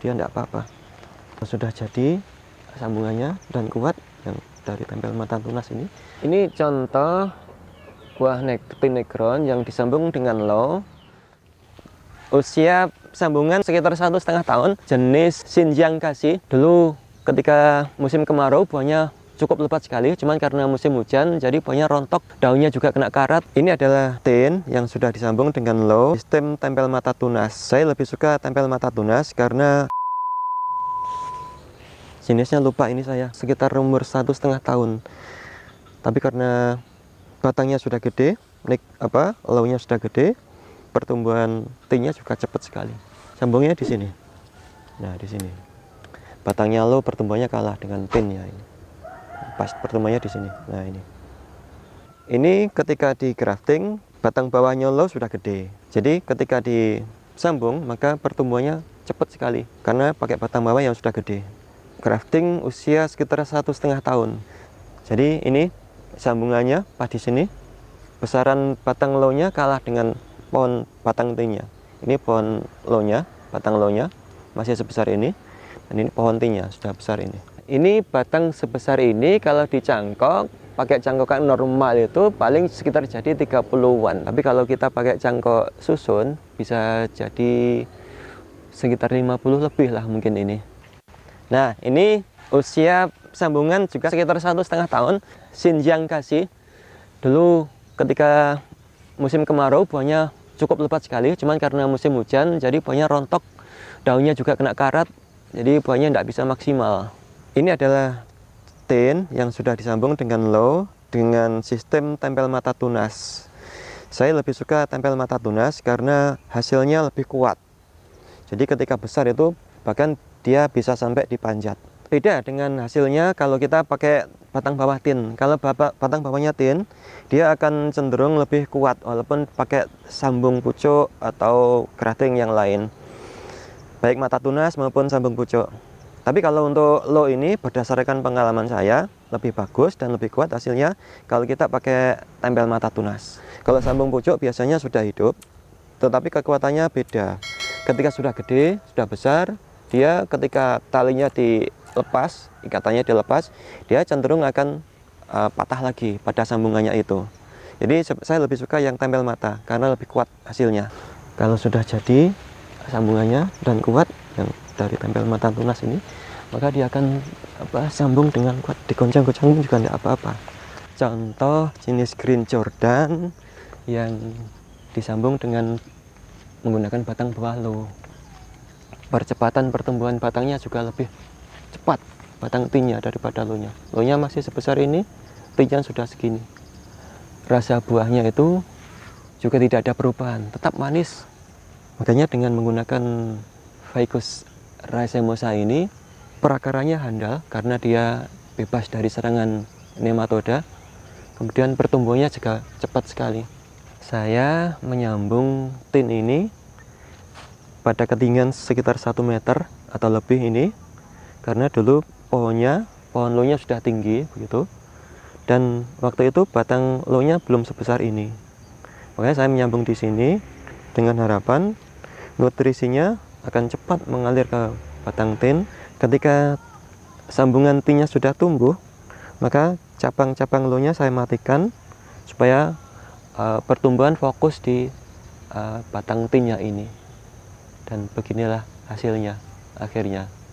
dia tidak apa-apa sudah jadi sambungannya dan kuat yang dari tempel mata tunas ini ini contoh buah ne negron yang disambung dengan low usia sambungan sekitar satu setengah tahun jenis Xinjiang kasih dulu ketika musim kemarau buahnya cukup lebat sekali cuman karena musim hujan jadi banyak rontok daunnya juga kena karat ini adalah tin yang sudah disambung dengan low sistem tempel mata tunas saya lebih suka tempel mata tunas karena jenisnya lupa ini saya sekitar umur satu setengah tahun tapi karena batangnya sudah gede nik apa lownya sudah gede pertumbuhan tinnya juga cepat sekali sambungnya di sini nah di sini batangnya low pertumbuhannya kalah dengan tin ya ini pas pertumbuhannya di sini nah ini ini ketika di grafting batang bawahnya low sudah gede jadi ketika disambung maka pertumbuhannya cepat sekali karena pakai batang bawah yang sudah gede grafting usia sekitar satu setengah tahun jadi ini sambungannya pas di sini besaran batang lownya kalah dengan pohon batang tingginya ini pohon lownya batang lownya masih sebesar ini dan ini pohon tingginya sudah besar ini ini batang sebesar ini kalau dicangkok pakai cangkokan normal itu paling sekitar jadi 30-an tapi kalau kita pakai cangkok susun bisa jadi sekitar 50 lebih lah mungkin ini nah ini usia sambungan juga sekitar satu setengah tahun Xinjiang kasih dulu ketika musim kemarau buahnya cukup lebat sekali cuman karena musim hujan jadi buahnya rontok daunnya juga kena karat jadi buahnya tidak bisa maksimal ini adalah tin yang sudah disambung dengan low dengan sistem tempel mata tunas. Saya lebih suka tempel mata tunas karena hasilnya lebih kuat. Jadi ketika besar itu bahkan dia bisa sampai dipanjat. Beda dengan hasilnya kalau kita pakai batang bawah tin. Kalau bapak batang bawahnya tin, dia akan cenderung lebih kuat walaupun pakai sambung pucuk atau kerating yang lain. Baik mata tunas maupun sambung pucuk. Tapi kalau untuk low ini berdasarkan pengalaman saya lebih bagus dan lebih kuat hasilnya kalau kita pakai tempel mata tunas. Kalau sambung pucuk biasanya sudah hidup, tetapi kekuatannya beda. Ketika sudah gede, sudah besar, dia ketika talinya dilepas, ikatannya dilepas, dia cenderung akan uh, patah lagi pada sambungannya itu. Jadi saya lebih suka yang tempel mata karena lebih kuat hasilnya. Kalau sudah jadi sambungannya dan kuat, yang dari tempel mata tunas ini maka dia akan apa sambung dengan kuat digoncang-goncang juga tidak apa-apa contoh jenis green jordan yang disambung dengan menggunakan batang buah percepatan pertumbuhan batangnya juga lebih cepat batang tinya daripada lo nya masih sebesar ini tinya sudah segini rasa buahnya itu juga tidak ada perubahan tetap manis makanya dengan menggunakan ficus Raisemosa ini perakarannya handal karena dia bebas dari serangan nematoda. Kemudian pertumbuhannya juga cepat sekali. Saya menyambung tin ini pada ketinggian sekitar 1 meter atau lebih ini karena dulu pohonnya pohon lonya sudah tinggi begitu dan waktu itu batang lonya belum sebesar ini makanya saya menyambung di sini dengan harapan nutrisinya akan cepat mengalir ke batang tin. Ketika sambungan tinnya sudah tumbuh, maka cabang-cabang lonya saya matikan supaya uh, pertumbuhan fokus di uh, batang tinnya ini. Dan beginilah hasilnya akhirnya.